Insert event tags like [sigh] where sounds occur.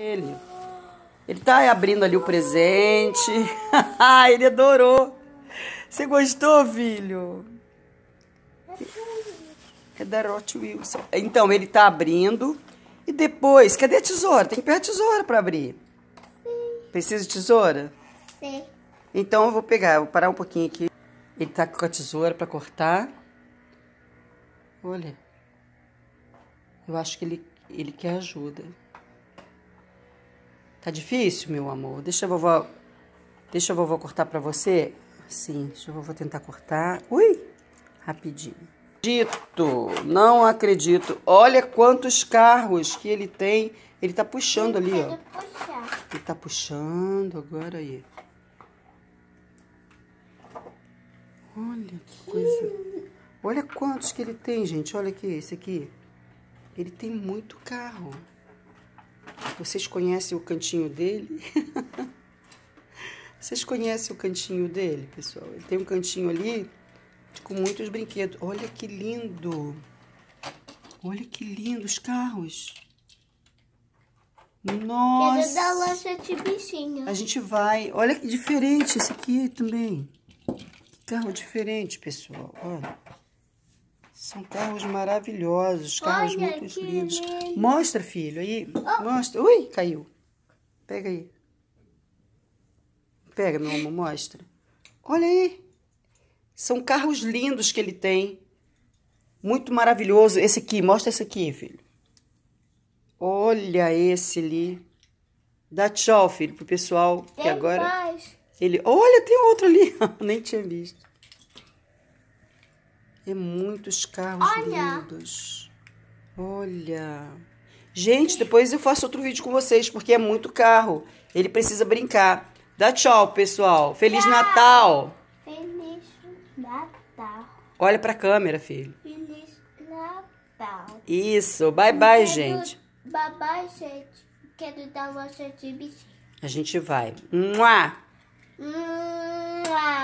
Ele. Ele tá abrindo ali o presente. [laughs] ele adorou. Você gostou, filho? É da Rot Wilson. Então, ele tá abrindo. E depois, cadê a tesoura? Tem que pegar a tesoura para abrir. Precisa de tesoura? Sim. Então eu vou pegar, vou parar um pouquinho aqui. Ele tá com a tesoura para cortar. Olha. Eu acho que ele, ele quer ajuda. Tá difícil, meu amor? Deixa a vovó. Deixa a vovó cortar pra você? Sim, deixa a vovó tentar cortar. Ui! Rapidinho. Dito, não acredito. Olha quantos carros que ele tem. Ele tá puxando ali, ó. Ele tá puxando agora aí. Olha que coisa. Olha quantos que ele tem, gente. Olha aqui, esse aqui. Ele tem muito carro. Vocês conhecem o cantinho dele? [laughs] Vocês conhecem o cantinho dele, pessoal? Ele tem um cantinho ali com muitos brinquedos. Olha que lindo! Olha que lindo os carros. Nossa! Quero da loja de bichinho. A gente vai... Olha que diferente esse aqui também. Que carro diferente, pessoal. Olha. São carros maravilhosos, carros Olha muito lindos. Mostra, filho, aí. Oh. Mostra. Ui, caiu. Pega aí. Pega, meu amor, mostra. Olha aí. São carros lindos que ele tem. Muito maravilhoso. Esse aqui, mostra esse aqui, filho. Olha esse ali. Dá tchau, filho, pro pessoal. Tem que agora. Ele. Olha, tem outro ali. [laughs] Nem tinha visto. É muitos carros Olha. lindos. Olha. Gente, depois eu faço outro vídeo com vocês, porque é muito carro. Ele precisa brincar. Dá tchau, pessoal. Feliz tchau. Natal. Feliz Natal. Olha pra câmera, filho. Feliz Natal. Isso. Bye, bye, quero... gente. Bye, bye, gente. Quero dar uma de bichinho. A gente vai. Mua! Mua!